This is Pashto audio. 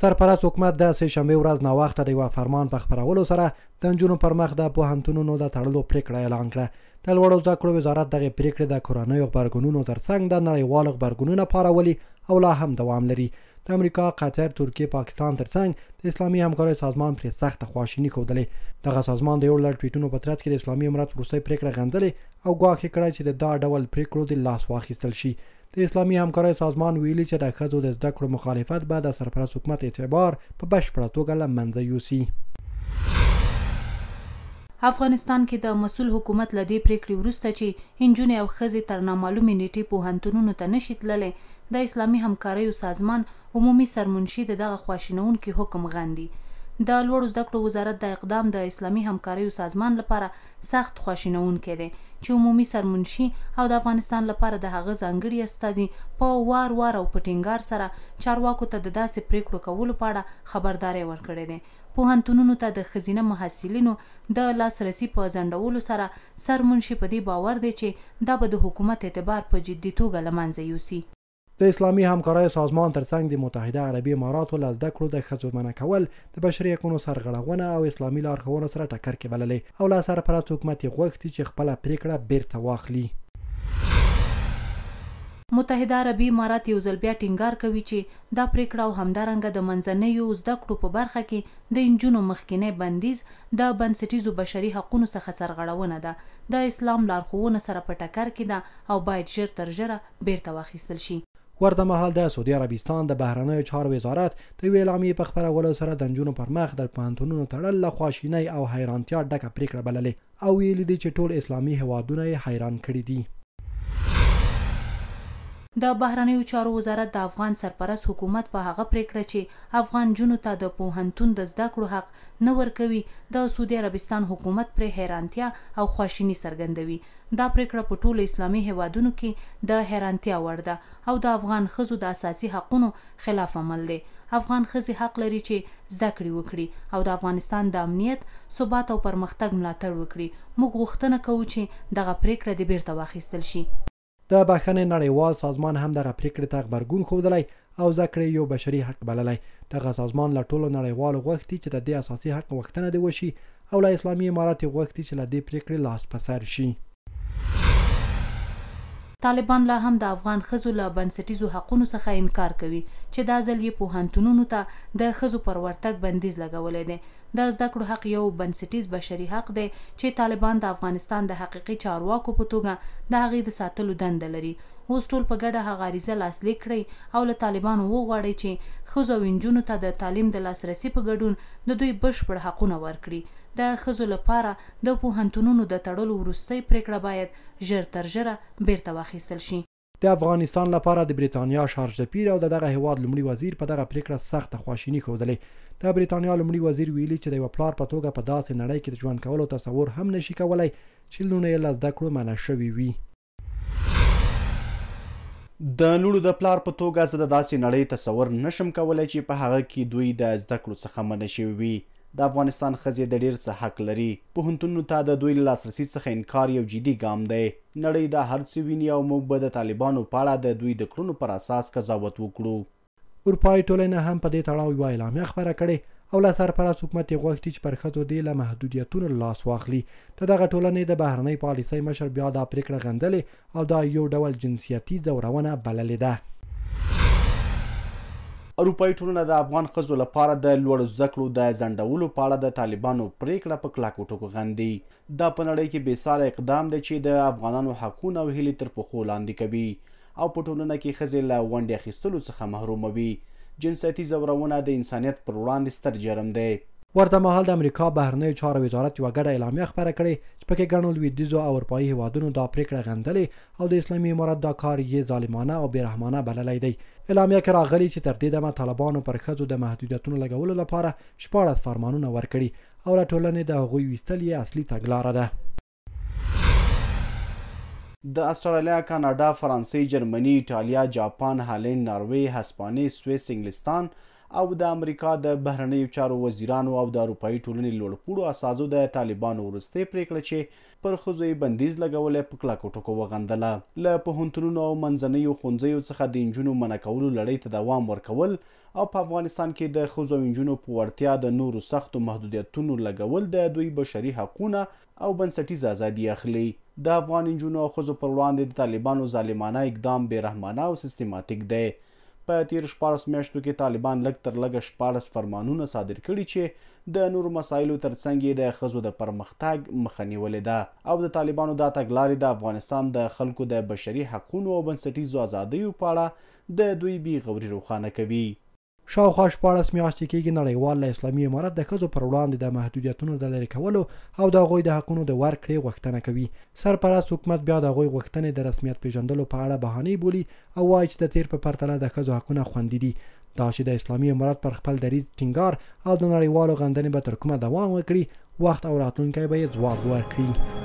سرپرست حکومت د سه شنبه ورځ ناوخته د یو فرمان په خبرولو سره د نجونو پر مخ د پوهنتونونو د تړلو پریکړه اعلان کړه د لوړو زده کړو وزارت دغه پریکړه د کورنیو غبرګونونو ترڅنګ د نړیوالو غبرګونونو پارولي او لا هم دوام لري د امریکا، قطر، ترکیه، پاکستان ترڅنګ د اسلامي همکارۍ سازمان پر سخت خواشینی کودلې دغه سازمان د یو لړ ټویټونو په ترڅ کې د اسلامي امارات روسي پریکړه غندلې او ګواښ کړی چې دا ډول پریکړو د لاس واخیستل شي د اسلامي همکارۍ سازمان ویلي چې د ښځو د زده کړو مخالفت به د سرپرست حکومت اعتبار په بشپړه توګه له منځه یوسي افغانستان کې د مسول حکومت لدې پریکړې وروسته چې انجونې او خزې تر نامعلومې نیټې پوهنتونونو ته نشي تللی د اسلامي همکاریو سازمان عمومي سرمنشي د دغه خواشینونکي حکم غندي د لوړو زده کړو وزارت د اقدام د اسلامي همکاریو سازمان لپاره سخت خوشینونکی دی چې عمومي سرمنشي او د افغانستان لپاره د هغه ځانګړي استازي په وار وار او پټینګار سره چارواکو ته د داسې پریکړو کولو په اړه خبرداري ورکړې ده پوهنتونونو ته د خزینه محصلینو د لاسرسي په ځنډولو سره سرمنشي په دې باور دی چې دا به د حکومت اعتبار په جدي توګه لمنځه یوسي د اسلامي همکارۍ سازمان ترڅنګ د متحده عربي اماراتو له زده کړو د ښځو منع کول د بشري حقوقو سرغړونه او اسلامي لارښوونو سره ټکر کې بللې او له سرپرست حکومت یې غوښتي چې خپله پریکړه بیرته واخلي متحده عربی امارات یو ځل بیا ټینګار کوي چې دا پریکړه او همدارنګه د منځنیو زده کړو په برخه کې د انجونو مخکینی بندیز د بنسټیزو بشري حقوقو څخه سرغړونه ده د اسلام لارښوونه سره په ټکر کې ده او باید ژر تر ژره بیرته واخیستل شي ورته مهال د سعودي عربستان د بهرنیو چارو وزارت د ویل اعلامیې په خبرولو سره د نجونو پر مخ د پانتونونو تړل له خواشینۍ او حیرانتیا ډکه پریکړه بللې او ویلي دي چې ټول اسلامي هیوادونه یې حیران کړي دي د بهرنیو چارو وزارت د افغان سرپرست حکومت په هغه پریکړه چې افغان جنو ته د پوهنتون د زده کړو حق نه ورکوي د سعودي عربستان حکومت پر حیرانتیا او خواشینی څرګندوي دا پریکړه په ټولو اسلامي هیوادونو کې د حیرانتیا وړ ده او د افغان خزو د اساسي حقونو خلاف عمل دی افغان خزي حق لري چې زده کړې وکړي او د افغانستان د امنیت، ثبات او پرمختګ ملاتړ وکړي موږ غوښتنه کوو چې دغه پریکړه د بیرته واخیستل شي د بخښنې نړیوال سازمان هم دغه پریکړې ته غبرګون ښودلی او زکړې یو بشري حق بللی دغه سازمان له ټولو نړیوالو غوښتي چې د دې اساسي حق وختنه دی وشي او له اسلامي امارات غوښتي چې له دې پریکړې لاس په سر شي طالبان لا هم د افغان خزو له بنسټیزو حقونو څخه انکار کوي چې دا ځل یې پوهنتونونو ته د خزو پر ورتګ بندیز لګولی دی د زده کړو حق یو بنسټیز بشري حق دی چې طالبان د افغانستان د حقیقي چارواکو په توګه د هغې د ساتلو دنده لري اوس ټول په ګډه هغه عریضه لاسلیک کړئ او له طالبانو وغواړئ چې ښځو او نجونو ته د تعلیم د لاسرسي په ګډون د دوی بشپړ حقونه ورکړي د ښځو لپاره د پوهنتونونو د تړلو وروستۍ پریکړه باید ژر تر ژره بیرته واخیستل شي د افغانستان لپاره د بریتانیا شارج پیر او دغه هواد لمړي وزیر په دغه پریکړه سخت خواشینی ښودلې د بریتانیا لمړي وزیر ویلي چې د یو پلار په توګه په داسې نړۍ کې د ژوند کولو تصور هم نشي کولای چې لونه یې لاس دکړو معنی شوی وي د لولو د پلار په توګه زه د داسې نړۍ تصور نشم کولای چې په هغه کې دوی د زده کړو څخه منع شوي وي د افغانستان ښځې د ډیر څه حق لري پوهنتونونو ته د دوی له لاسرسي څخه انکار یو جدي ګام دی نړۍ دا هر څه ویني او موږ به د طالبانو په اړه د دوی د کړنو پر اساس قضاوت وکړو اروپایي ټولنه هم په دې تړاو یوه اعلامیه خپره کړې او له سرپرست حکومت یې غوښتي چې پر ښځو دې له محدودیتونو لاس واخلي د دغه ټولنې د بهرنۍ پالیسۍ مشر بیا دا پرېکړه غندلې او دا یو ډول جنسیتي ځورونه بللې ده اروپایي ټولنه د افغان خزو لپاره د لوړ زکړو د زندولو په اړه د طالبانو پریکړه په کلاکو ټکو غندي دا په نړۍ کې بې ساري اقدام دی چې د افغانانو حقونه او هیلې تر پخو لاندې کوي او په ټولنه کې خزې له ونډې اخیستلو څخه محروموي جنسیتي زورونه د انسانیت پر وړاندې ستر جرم دی ورته مهال د امریکا بهرنیو چارو وزارت یو ګډه اعلامیه خبره کړې چې پکې ګڼو لویدیځو او اروپایي هیوادونو دا پریکړه غندلې او د اسلامي امارت دا کار یې ظالمانه او بیرحمانه بللی دی اعلامیه کې راغلی چې تر دې دمه طالبانو پر ښځو د محدودیتونو لګولو لپاره شپاړس فرمانونه ورکړي او له ټولنې د هغوی ویستل یې اصلي تګلاره ده د استرالیا، کاناډا، فرانسې، جرمني، ایټالیا، جاپان، هالند، ناروې، هسپانیې، سویس، انګلستان او د امریکا د بهرنیو چارو وزیرانو او د اروپאי ټولنې لوړپوړو اساسو د طالبانو ورستې پریکړه چې پر خزوی بندیز لګولې په کلاکو ټکو وغندله ل په هنتونو او منځنیو خونځیو څخه د انجونو منکولو لړۍ ته دوام ورکول او په افغانستان کې د خزو انجونو په ورتیا د نورو سختو محدودیتونو لګول د دوی بشري حقوقونه او بنسټیزه ازادي اخلي د افغان انجونو او خزو پر وړاندې د طالبانو ظالمانه اقدام بیرحمانه او سیستماتیک دی په تیر 14 میاشتو کې طالبان لږ تر لږه 14 فرمانونه صادر کړي چې د نور مسایلو ترڅنګ د خزو د پرمختګ مخنیولې ده او د طالبانو د تګلارې د افغانستان د خلکو د بشري حقوقو او بنسټیزو ازادیو په اړه د دوی بي غوري روخانه کوي شاوخوا شپاړس میاشتې کېږي نړیوال له اسلامي امارت د ښځو پر وړاندې د محدودیتونو د لرې کولو او د هغوی د حقونو د ورکړې غوښتنه کوي سرپرست حکومت بیا د هغوی غوښتنې د رسمیت پیژندلو په اړه بهانې بولي او وایي چې د تیر په پرتله د ښځو حقونه خوندي دي دا چې د اسلامي امارت پر خپل دریز ټینګار او د نړیوالو غندنې به تر کومه دوام وکړي وخت او راتلونکی به یې ځواب ورکړي